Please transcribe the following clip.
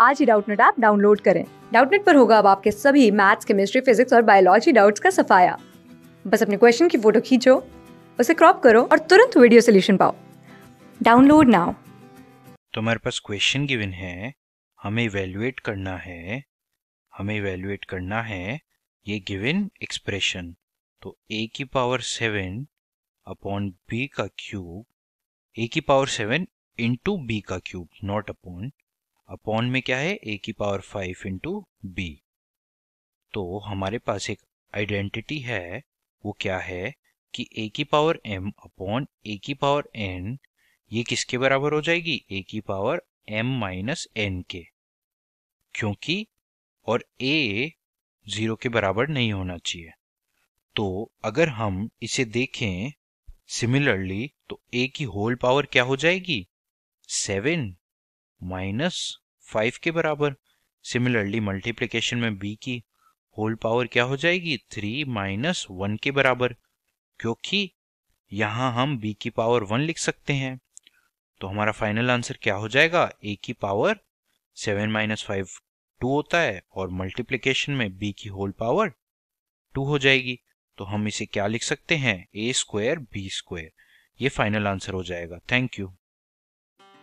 आज ही Doubtnet app download करें डाउटनेट पर होगा अब आपके सभी मैथ्स केमिस्ट्री फिजिक्स और बायोलॉजी डाउट्स का सफाया बस अपने क्वेश्चन की फोटो खींचो उसे क्रॉप करो और तुरंत वीडियो सोल्यूशन पाओ डाउनलोड नाउ तुम्हारे पास क्वेश्चन गिवन है हमें इवेल्युएट करना है हमें इवेल्युएट करना है ये गिवन एक्सप्रेशन तो ए की पावर सेवन अपॉन बी का क्यूब ए की पावर सेवन इंटू बी का क्यूब नॉट अपॉन अपॉन में क्या है ए की पावर फाइव इंटू बी तो हमारे पास एक आइडेंटिटी है वो क्या है कि ए की पावर एम अपॉन ए की पावर एन ये किसके बराबर हो जाएगी ए की पावर एम माइनस एन के क्योंकि और ए जीरो के बराबर नहीं होना चाहिए तो अगर हम इसे देखें सिमिलरली तो ए की होल पावर क्या हो जाएगी सेवन माइनस फाइव के बराबर सिमिलरली मल्टीप्लीकेशन में बी की होल पावर क्या हो जाएगी थ्री माइनस वन के बराबर क्योंकि यहाँ हम बी की पावर वन लिख सकते हैं तो हमारा फाइनल आंसर क्या हो जाएगा ए की power seven minus five two होता है और मल्टीप्लीकेशन में बी की होल पावर टू हो जाएगी तो हम इसे क्या लिख सकते हैं ए स्क्वायर बी स्क्वायर ये फाइनल आंसर हो जाएगा थैंक यू